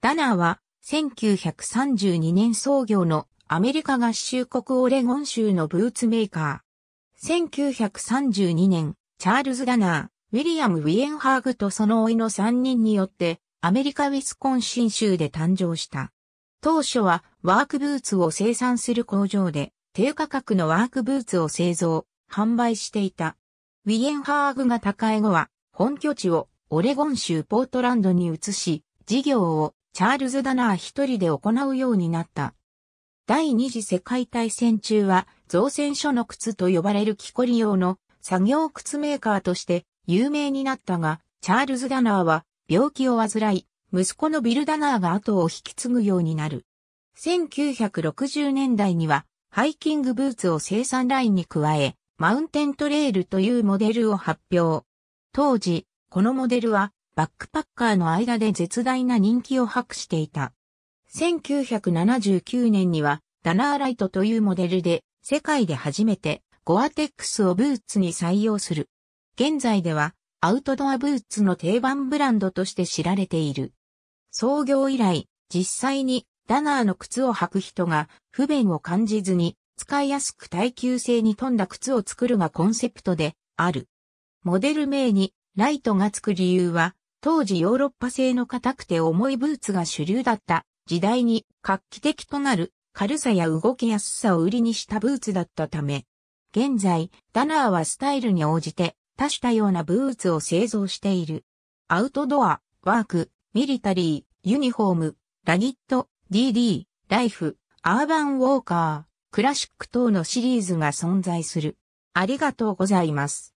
ダナーは1932年創業のアメリカ合衆国オレゴン州のブーツメーカー。1932年、チャールズ・ダナー、ウィリアム・ウィエンハーグとそのいの3人によってアメリカ・ウィスコンシン州で誕生した。当初はワークブーツを生産する工場で低価格のワークブーツを製造、販売していた。ウィエンハーグが高い後は本拠地をオレゴン州ポートランドに移し、事業をチャールズ・ダナー一人で行うようになった。第二次世界大戦中は造船所の靴と呼ばれる木こり用の作業靴メーカーとして有名になったが、チャールズ・ダナーは病気を患い、息子のビル・ダナーが後を引き継ぐようになる。1960年代にはハイキングブーツを生産ラインに加え、マウンテントレールというモデルを発表。当時、このモデルはバックパッカーの間で絶大な人気を博していた。1979年にはダナーライトというモデルで世界で初めてゴアテックスをブーツに採用する。現在ではアウトドアブーツの定番ブランドとして知られている。創業以来、実際にダナーの靴を履く人が不便を感じずに使いやすく耐久性に富んだ靴を作るがコンセプトである。モデル名にライトがつく理由は当時ヨーロッパ製の硬くて重いブーツが主流だった時代に画期的となる軽さや動きやすさを売りにしたブーツだったため、現在、ダナーはスタイルに応じて多種多様なブーツを製造している。アウトドア、ワーク、ミリタリー、ユニフォーム、ラギット、DD、ライフ、アーバンウォーカー、クラシック等のシリーズが存在する。ありがとうございます。